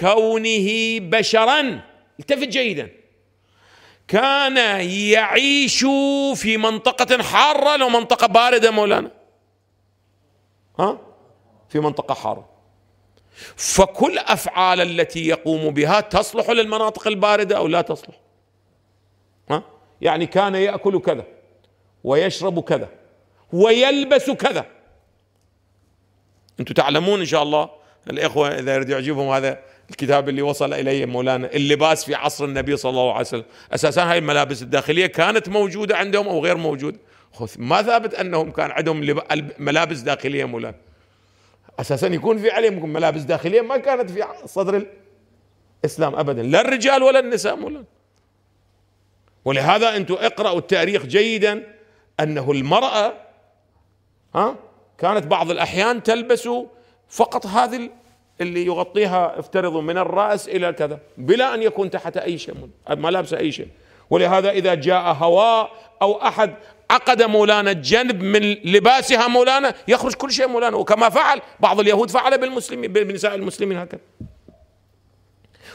كونه بشرا التفت جيدا كان يعيش في منطقة حارة لو منطقة باردة مولانا ها في منطقة حارة فكل أفعال التي يقوم بها تصلح للمناطق الباردة أو لا تصلح ها يعني كان يأكل كذا ويشرب كذا ويلبس كذا أنتم تعلمون إن شاء الله الإخوة إذا يريد يعجبهم هذا الكتاب اللي وصل إليه مولانا اللباس في عصر النبي صلى الله عليه وسلم أساسا هاي الملابس الداخلية كانت موجودة عندهم أو غير موجودة ما ثابت أنهم كان عندهم ملابس داخلية مولانا أساسا يكون في عليهم ملابس داخلية ما كانت في صدر الإسلام أبدا لا الرجال ولا النساء مولانا ولهذا أنتم اقرأوا التاريخ جيدا أنه المرأة ها كانت بعض الأحيان تلبس فقط هذه اللي يغطيها افترضوا من الرأس إلى كذا بلا أن يكون تحت أي شيء ما لابسه أي شيء ولهذا إذا جاء هواء أو أحد عقد مولانا الجنب من لباسها مولانا يخرج كل شيء مولانا وكما فعل بعض اليهود فعل بالمسلمين بنساء المسلمين هكذا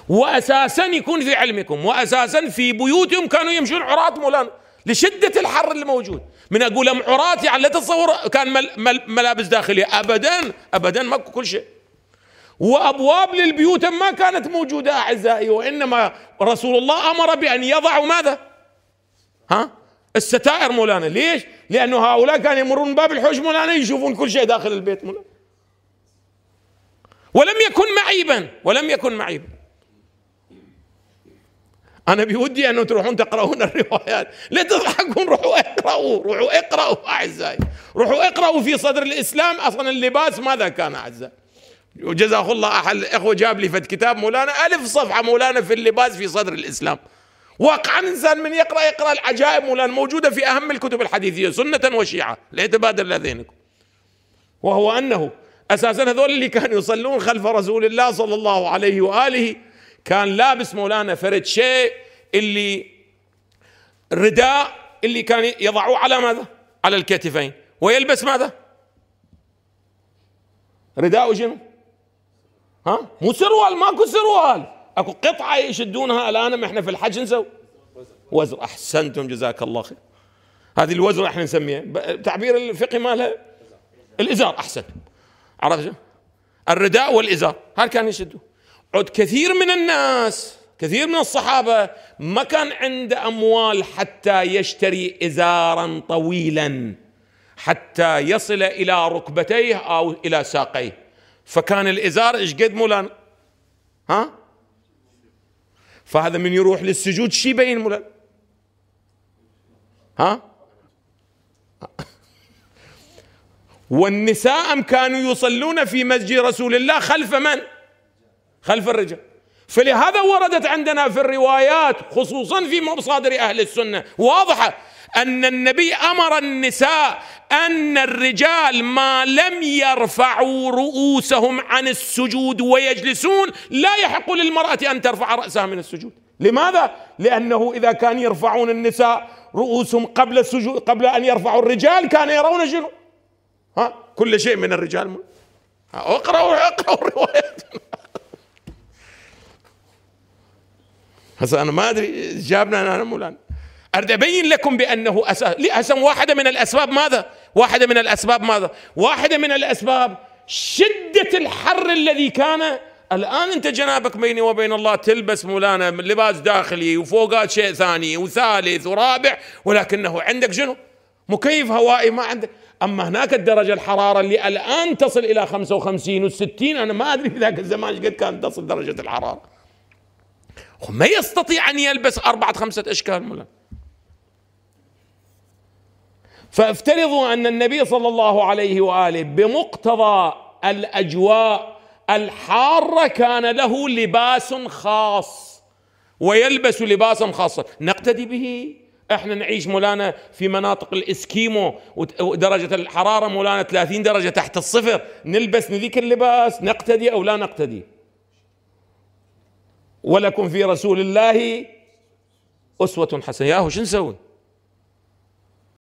وأساسا يكون في علمكم وأساسا في بيوتهم كانوا يمشون عراة مولانا لشدة الحر اللي موجود من أقول أمعورات يعني لا تتصور كان مل مل ملابس داخلية أبدا أبدا ما كل شيء وأبواب للبيوت ما كانت موجودة أعزائي وإنما رسول الله أمر بأن يضعوا ماذا ها الستائر مولانا ليش لأنه هؤلاء كانوا يمرون باب الحوش مولانا يشوفون كل شيء داخل البيت مولانا ولم يكن معيبا ولم يكن معيبا انا بودي انه تروحون تقرؤون الروايات لا تضحكون روحوا اقرأوا روحوا اقرأوا اعزائي روحوا اقرأوا في صدر الاسلام اصلا اللباس ماذا كان اعزائي وجزاه الله احد الاخوه جاب لي فد كتاب مولانا الف صفحه مولانا في اللباس في صدر الاسلام واقعا انسان من يقرا يقرا العجائب مولانا موجوده في اهم الكتب الحديثيه سنه وشيعه ليتبادر لذهنكم وهو انه اساسا هذول اللي كانوا يصلون خلف رسول الله صلى الله عليه واله كان لابس مولانا فرد شيء اللي الرداء اللي كان يضعوه على ماذا؟ على الكتفين ويلبس ماذا؟ رداء وشنو؟ ها؟ مو سروال ماكو سروال اكو قطعه يشدونها الان احنا في الحج نسوي وزر احسنتم جزاك الله خير هذه الوزر احنا نسميها تعبير الفقهي مالها الازار احسن عرفت الرداء والازار هل كان يشدوه عد كثير من الناس كثير من الصحابه ما كان عنده اموال حتى يشتري ازارا طويلا حتى يصل الى ركبتيه او الى ساقيه فكان الازار ايش قد مولان ها فهذا من يروح للسجود شي بين مولان ها والنساء كانوا يصلون في مسجد رسول الله خلف من؟ خلف الرجال فلهذا وردت عندنا في الروايات خصوصا في مصادر اهل السنه واضحه ان النبي امر النساء ان الرجال ما لم يرفعوا رؤوسهم عن السجود ويجلسون لا يحق للمراه ان ترفع راسها من السجود لماذا لانه اذا كان يرفعون النساء رؤوسهم قبل السجود قبل ان يرفعوا الرجال كان يرون شنو ها كل شيء من الرجال اقرأوا اقرأوا الروايات هسه انا ما ادري جابنا انا مولانا اريد ابين لكم بانه اساس لأسم واحده من الاسباب ماذا؟ واحده من الاسباب ماذا؟ واحده من الاسباب شده الحر الذي كان الان انت جنابك بيني وبين الله تلبس مولانا لباس داخلي وفوقات شيء ثاني وثالث ورابع ولكنه عندك شنو؟ مكيف هوائي ما عندك اما هناك الدرجه الحراره اللي الان تصل الى 55 و60 انا ما ادري في ذاك الزمان قد كانت تصل درجه الحراره وما يستطيع أن يلبس أربعة خمسة أشكال ملا فافترضوا أن النبي صلى الله عليه وآله بمقتضى الأجواء الحارة كان له لباس خاص ويلبس لباسا خاصا نقتدي به احنا نعيش مولانا في مناطق الاسكيمو ودرجة الحرارة مولانا 30 درجة تحت الصفر نلبس ذيك اللباس نقتدي او لا نقتدي ولكم في رسول الله أسوة حسنة ياهو شو نسوي